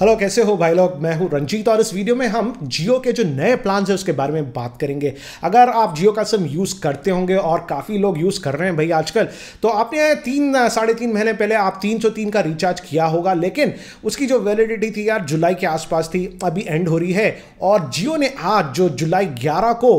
hello कैसे हो भाई लोग मैं हूं रंजीत और इस वीडियो में हम जियो के जो नए प्लान है उसके बारे में बात करेंगे अगर आप जियो का सिम यूज़ करते होंगे और काफ़ी लोग यूज़ कर रहे हैं भाई आजकल तो आपने तीन साढ़े तीन महीने पहले आप तीन सौ तीन का रिचार्ज किया होगा लेकिन उसकी जो वैलिडिटी थी यार जुलाई के आसपास थी अभी एंड हो रही है और जियो ने आज जो जुलाई ग्यारह को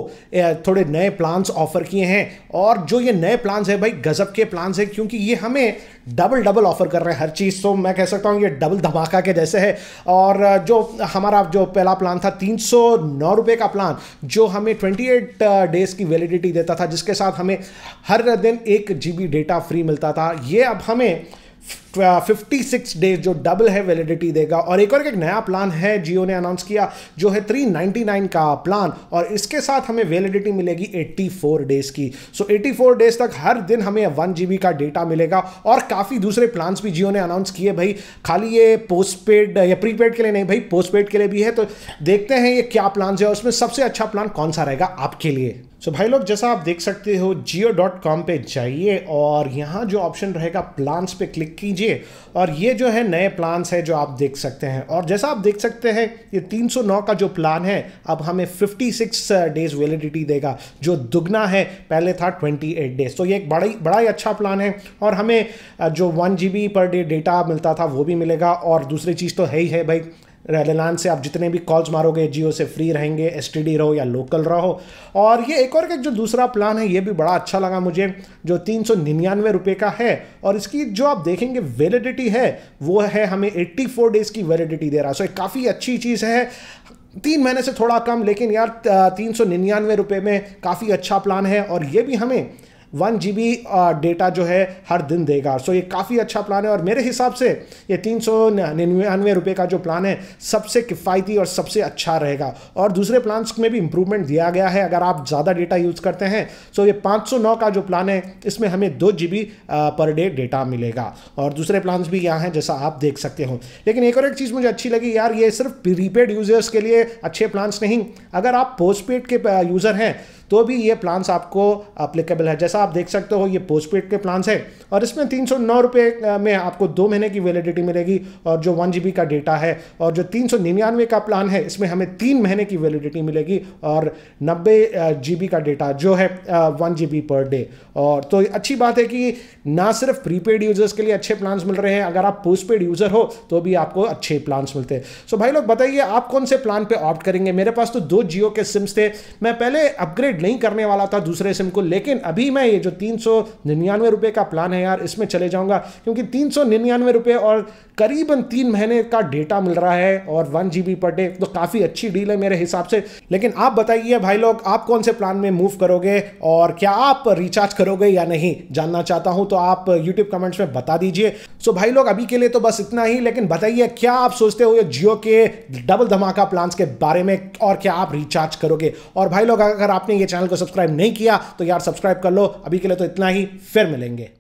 थोड़े नए प्लान्स ऑफर किए हैं और जो ये नए प्लान्स है भाई गज़ब के प्लान्स है क्योंकि ये हमें डबल डबल ऑफर कर रहे हैं हर चीज़ तो मैं कह सकता हूँ ये डबल धमाका के जैसे है और जो हमारा जो पहला प्लान था तीन सौ नौ रुपये का प्लान जो हमें ट्वेंटी एट डेज़ की वैलिडिटी देता था जिसके साथ हमें हर दिन एक जी बी डेटा फ्री मिलता था ये अब हमें फिफ्टी सिक्स डेज जो डबल है वैलिडिटी देगा और एक और एक नया प्लान है जियो ने अनाउंस किया जो है थ्री नाइन्टी नाइन का प्लान और इसके साथ हमें वैलिडिटी मिलेगी एट्टी फोर डेज की सो एटी फोर डेज तक हर दिन हमें वन जी का डेटा मिलेगा और काफ़ी दूसरे प्लान्स भी जियो ने अनाउंस किए भाई खाली ये पोस्टपेड या प्रीपेड के लिए नहीं भाई पोस्टपेड के लिए भी है तो देखते हैं ये क्या प्लान्स है उसमें सबसे अच्छा प्लान कौन सा रहेगा आपके लिए सो so भाई लोग जैसा आप देख सकते हो जियो डॉट कॉम पर जाइए और यहाँ जो ऑप्शन रहेगा प्लान्स पे क्लिक कीजिए और ये जो है नए प्लान्स हैं जो आप देख सकते हैं और जैसा आप देख सकते हैं ये 309 का जो प्लान है अब हमें 56 डेज वैलिडिटी देगा जो दुगना है पहले था 28 डेज तो ये एक बड़ा ही बड़ा ही अच्छा प्लान है और हमें uh, जो वन जी पर डे डेटा मिलता था वो भी मिलेगा और दूसरी चीज़ तो है ही है भाई रेलान से आप जितने भी कॉल्स मारोगे जियो से फ्री रहेंगे एस रहो या लोकल रहो और ये एक और एक जो दूसरा प्लान है ये भी बड़ा अच्छा लगा मुझे जो तीन सौ निन्यानवे रुपये का है और इसकी जो आप देखेंगे वैलिडिटी है वो है हमें एट्टी फोर डेज़ की वैलिडिटी दे रहा सो एक काफ़ी अच्छी चीज़ है तीन महीने से थोड़ा कम लेकिन यार तीन सौ निन्यानवे रुपये में काफ़ी अच्छा प्लान है और ये भी हमें वन जी बी डेटा जो है हर दिन देगा सो ये काफ़ी अच्छा प्लान है और मेरे हिसाब से ये तीन सौ निन्यानवे रुपये का जो प्लान है सबसे किफ़ायती और सबसे अच्छा रहेगा और दूसरे प्लान्स में भी इंप्रूवमेंट दिया गया है अगर आप ज़्यादा डेटा यूज़ करते हैं सो पाँच ये नौ का जो प्लान है इसमें हमें दो जी पर डे डेटा मिलेगा और दूसरे प्लान्स भी यहाँ हैं जैसा आप देख सकते हो लेकिन एक और एक चीज़ मुझे अच्छी लगी यार ये सिर्फ प्रीपेड यूज़र्स के लिए अच्छे प्लान्स नहीं अगर आप पोस्ट के यूज़र हैं तो भी ये प्लान्स आपको अप्लीकेबल है जैसा आप देख सकते हो ये पोस्ट के प्लान्स हैं और इसमें तीन सौ नौ में आपको दो महीने की वैलिडिटी मिलेगी और जो वन जी का डेटा है और जो तीन सौ निन्यानवे का प्लान है इसमें हमें तीन महीने की वैलिडिटी मिलेगी और नब्बे जी का डेटा जो है वन जी पर डे और तो अच्छी बात है कि ना सिर्फ प्रीपेड यूजर्स के लिए अच्छे प्लान्स मिल रहे हैं अगर आप पेड यूजर हो तो भी आपको अच्छे प्लान्स मिलते हैं सो भाई लोग बताइए आप कौन से प्लान पे ऑप्ट करेंगे मेरे पास तो दो जियो के सिम्स थे मैं पहले अपग्रेड अपग्रेड नहीं करने वाला था दूसरे सिम को लेकिन अभी मैं ये जो तीन सौ निन्यानवे रुपये का प्लान है यार इसमें चले जाऊंगा क्योंकि तीन सौ निन्यानवे रुपये और करीबन तीन महीने का डेटा मिल रहा है और वन जी पर डे तो काफ़ी अच्छी डील है मेरे हिसाब से लेकिन आप बताइए भाई लोग आप कौन से प्लान में मूव करोगे और क्या आप रिचार्ज करोगे या नहीं जानना चाहता हूँ तो आप यूट्यूब कमेंट्स में बता दीजिए सो भाई लोग अभी के लिए तो बस इतना ही लेकिन बताइए क्या आप सोचते हो ये जियो के डबल धमाका प्लान्स के बारे में और क्या आप रिचार्ज करोगे और भाई लोग अगर आपने ये चैनल को सब्सक्राइब नहीं किया तो यार सब्सक्राइब कर लो अभी के लिए तो इतना ही फिर मिलेंगे